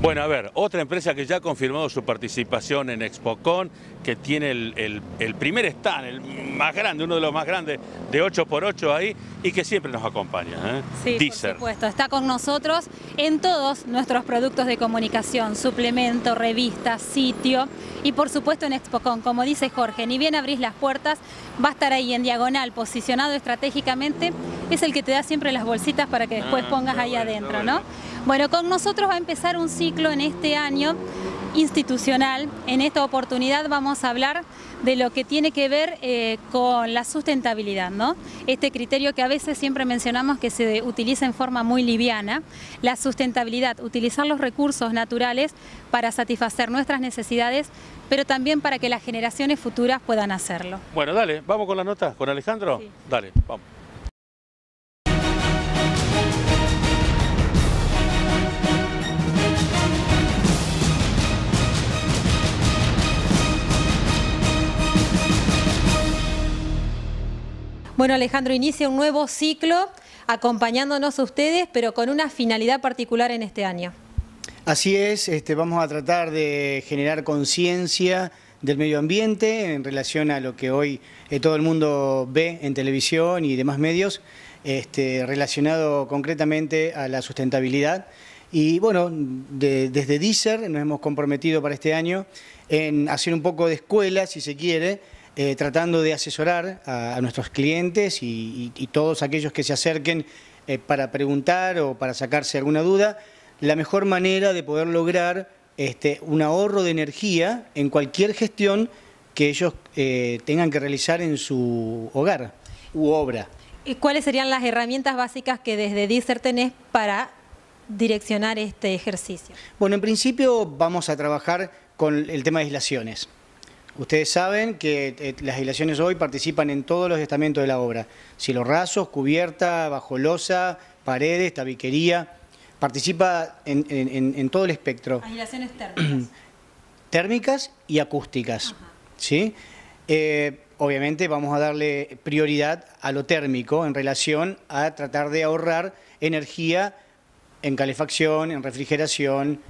Bueno, a ver, otra empresa que ya ha confirmado su participación en ExpoCon, que tiene el, primer stand, el más grande, uno de los más grandes, de 8x8 ahí, y que siempre nos acompaña. ¿eh? Sí, por supuesto, está con nosotros en todos nuestros productos de comunicación, suplemento, revista, sitio, y por supuesto en ExpoCon, como dice Jorge, ni bien abrís las puertas, va a estar ahí en diagonal, posicionado estratégicamente, es el que te da siempre las bolsitas para que después ah, pongas ahí adentro, ¿no? Bueno, con nosotros va a empezar un ciclo en este año institucional. En esta oportunidad vamos a hablar de lo que tiene que ver eh, con la sustentabilidad, ¿no? Este criterio que a veces siempre mencionamos que se utiliza en forma muy liviana, la sustentabilidad, utilizar los recursos naturales para satisfacer nuestras necesidades, pero también para que las generaciones futuras puedan hacerlo. Bueno, dale, vamos con las notas, con Alejandro. Dale, vamos. Bueno, Alejandro, inicia un nuevo ciclo acompañándonos a ustedes, pero con una finalidad particular en este año. Así es, este, vamos a tratar de generar conciencia del medio ambiente en relación a lo que hoy eh, todo el mundo ve en televisión y demás medios, este, relacionado concretamente a la sustentabilidad. Y bueno, desde Deezer nos hemos comprometido para este año en hacer un poco de escuela, si se quiere, eh, tratando de asesorar a, nuestros clientes y, todos aquellos que se acerquen eh, para preguntar o para sacarse alguna duda, la mejor manera de poder lograr este, un ahorro de energía en cualquier gestión que ellos eh, tengan que realizar en su hogar u obra. ¿Y cuáles serían las herramientas básicas que desde DICER tenés para direccionar este ejercicio? Bueno, en principio vamos a trabajar con el tema de aislaciones. Ustedes saben que eh, las aislaciones hoy participan en todos los estamentos de la obra. Si los rasos, cubierta, bajo losa, paredes, tabiquería. Participa en, todo el espectro. Aislaciones térmicas. térmicas y acústicas. ¿sí? Eh, obviamente vamos a darle prioridad a lo térmico en relación a tratar de ahorrar energía en calefacción, en refrigeración,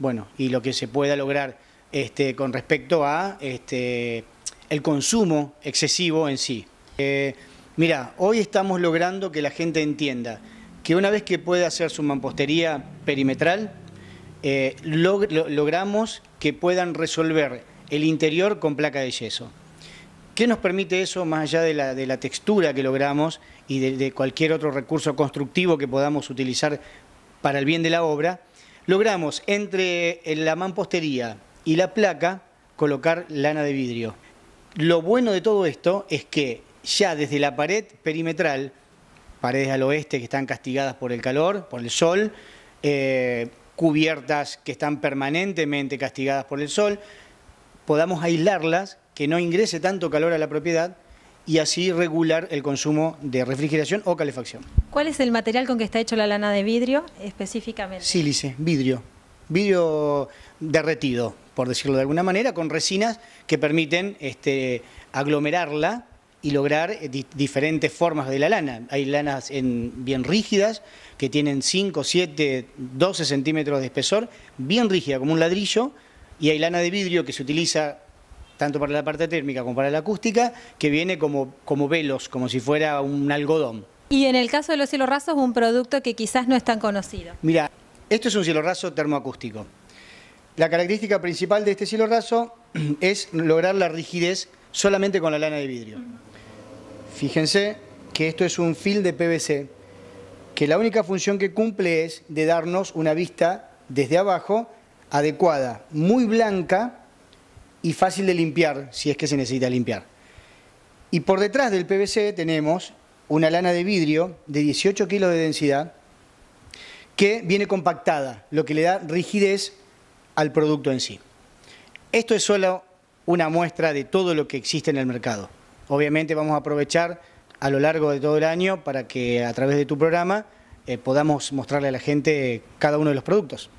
bueno, y lo que se pueda lograr este, con respecto a este, el consumo excesivo en sí. Mirá, eh, mira, hoy estamos logrando que la gente entienda que una vez que puede hacer su mampostería perimetral, eh, logramos que puedan resolver el interior con placa de yeso. ¿Qué nos permite eso más allá de la, textura que logramos y de, de cualquier otro recurso constructivo que podamos utilizar para el bien de la obra? Logramos entre la mampostería, y la placa colocar lana de vidrio. Lo bueno de todo esto es que ya desde la pared perimetral, paredes al oeste que están castigadas por el calor, por el sol, eh, cubiertas que están permanentemente castigadas por el sol, podamos aislarlas, que no ingrese tanto calor a la propiedad y así regular el consumo de refrigeración o calefacción. ¿Cuál es el material con que está hecho la lana de vidrio específicamente? Sílice, vidrio, vidrio derretido, por decirlo de alguna manera, con resinas que permiten este, aglomerarla y lograr eh, diferentes formas de la lana. Hay lanas bien rígidas que tienen 5, 7, 12 centímetros de espesor, bien rígida como un ladrillo, y hay lana de vidrio que se utiliza tanto para la parte térmica como para la acústica, que viene como, como velos, como si fuera un algodón. Y en el caso de los cielos un producto que quizás no es tan conocido. Mira, esto es un cielo raso termoacústico. La característica principal de este cielo raso es lograr la rigidez solamente con la lana de vidrio. Fíjense que esto es un film de PVC, que la única función que cumple es de darnos una vista desde abajo adecuada, muy blanca y fácil de limpiar, si es que se necesita limpiar. Y por detrás del PVC tenemos una lana de vidrio de 18 kilos de densidad que viene compactada, lo que le da rigidez al producto en sí. Esto es solo una muestra de todo lo que existe en el mercado. Obviamente vamos a aprovechar a lo largo de todo el año para que a través de tu programa eh, podamos mostrarle a la gente cada uno de los productos.